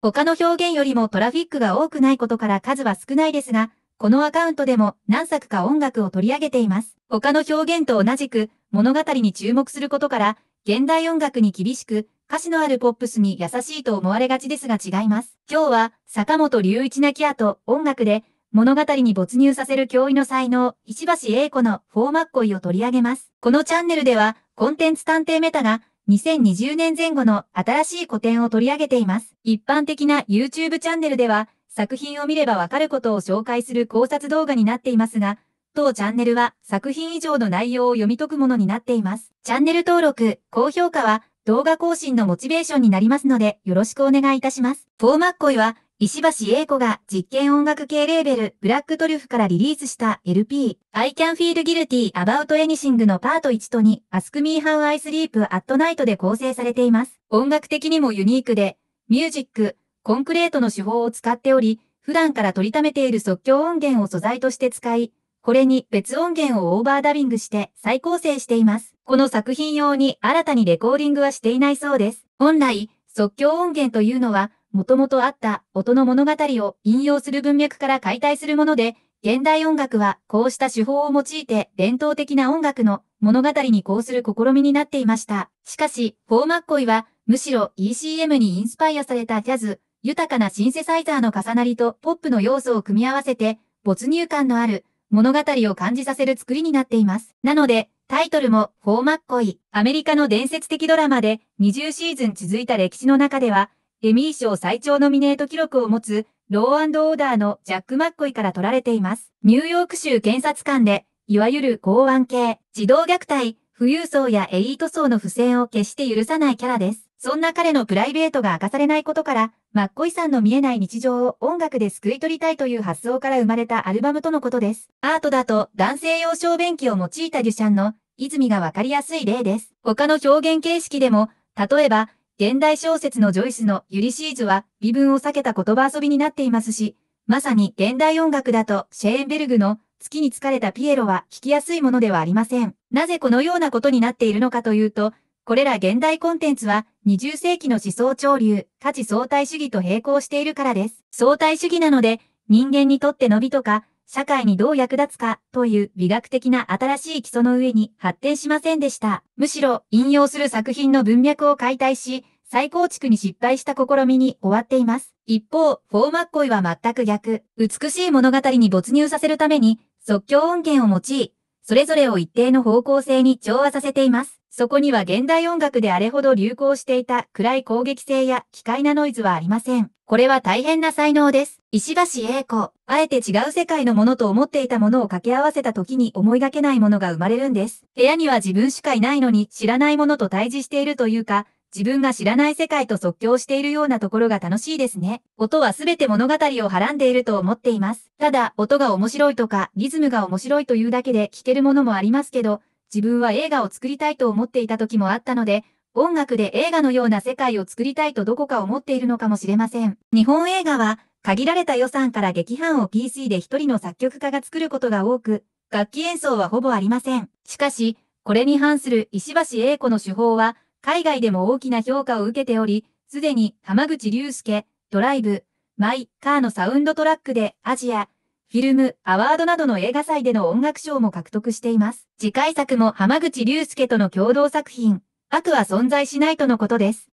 他の表現よりもトラフィックが多くないことから数は少ないですが、このアカウントでも何作か音楽を取り上げています。他の表現と同じく物語に注目することから、現代音楽に厳しく、歌詞のあるポップスに優しいと思われがちですが違います。今日は坂本隆一なきやと音楽で物語に没入させる驚異の才能、石橋英子のフォーマッコイを取り上げます。このチャンネルではコンテンツ探偵メタが2020年前後の新しい古典を取り上げています。一般的な YouTube チャンネルでは、作品を見ればわかることを紹介する考察動画になっていますが、当チャンネルは作品以上の内容を読み解くものになっています。チャンネル登録、高評価は動画更新のモチベーションになりますのでよろしくお願いいたします。フォーマッコイは石橋英子が実験音楽系レーベル、ブラックトリュフからリリースした LP、I Can Feel Guilty About Anything のパート1と2、Ask Me How I Sleep at Night で構成されています。音楽的にもユニークで、ミュージック、コンクレートの手法を使っており、普段から取りためている即興音源を素材として使い、これに別音源をオーバーダビングして再構成しています。この作品用に新たにレコーディングはしていないそうです。本来、即興音源というのは、もともとあった音の物語を引用する文脈から解体するもので、現代音楽はこうした手法を用いて伝統的な音楽の物語にこうする試みになっていました。しかし、フォーマッコイはむしろ ECM にインスパイアされたジャズ、豊かなシンセサイザーの重なりとポップの要素を組み合わせて没入感のある物語を感じさせる作りになっています。なので、タイトルもフォーマッコイ、アメリカの伝説的ドラマで20シーズン続いた歴史の中ではエミー賞最長ノミネート記録を持つ、ローオーダーのジャック・マッコイから取られています。ニューヨーク州検察官で、いわゆる公安系、児童虐待、富裕層やエリート層の不正を決して許さないキャラです。そんな彼のプライベートが明かされないことから、マッコイさんの見えない日常を音楽ですくい取りたいという発想から生まれたアルバムとのことです。アートだと男性用小便器を用いたデュシャンの泉がわかりやすい例です。他の表現形式でも、例えば、現代小説のジョイスのユリシーズは微分を避けた言葉遊びになっていますし、まさに現代音楽だとシェーンベルグの月に疲れたピエロは弾きやすいものではありません。なぜこのようなことになっているのかというと、これら現代コンテンツは20世紀の思想潮流、価値相対主義と並行しているからです。相対主義なので、人間にとって伸びとか社会にどう役立つかという美学的な新しい基礎の上に発展しませんでした。むしろ引用する作品の文脈を解体し、再構築に失敗した試みに終わっています。一方、フォーマッコイは全く逆。美しい物語に没入させるために、即興音源を用い、それぞれを一定の方向性に調和させています。そこには現代音楽であれほど流行していた暗い攻撃性や機械なノイズはありません。これは大変な才能です。石橋栄子。あえて違う世界のものと思っていたものを掛け合わせた時に思いがけないものが生まれるんです。部屋には自分しかいないのに知らないものと対峙しているというか、自分が知らない世界と即興しているようなところが楽しいですね。音は全て物語をはらんでいると思っています。ただ、音が面白いとか、リズムが面白いというだけで聞けるものもありますけど、自分は映画を作りたいと思っていた時もあったので、音楽で映画のような世界を作りたいとどこか思っているのかもしれません。日本映画は、限られた予算から劇班を PC で一人の作曲家が作ることが多く、楽器演奏はほぼありません。しかし、これに反する石橋英子の手法は、海外でも大きな評価を受けており、すでに浜口竜介、ドライブ、マイ、カーのサウンドトラックでアジア、フィルム、アワードなどの映画祭での音楽賞も獲得しています。次回作も浜口竜介との共同作品、悪は存在しないとのことです。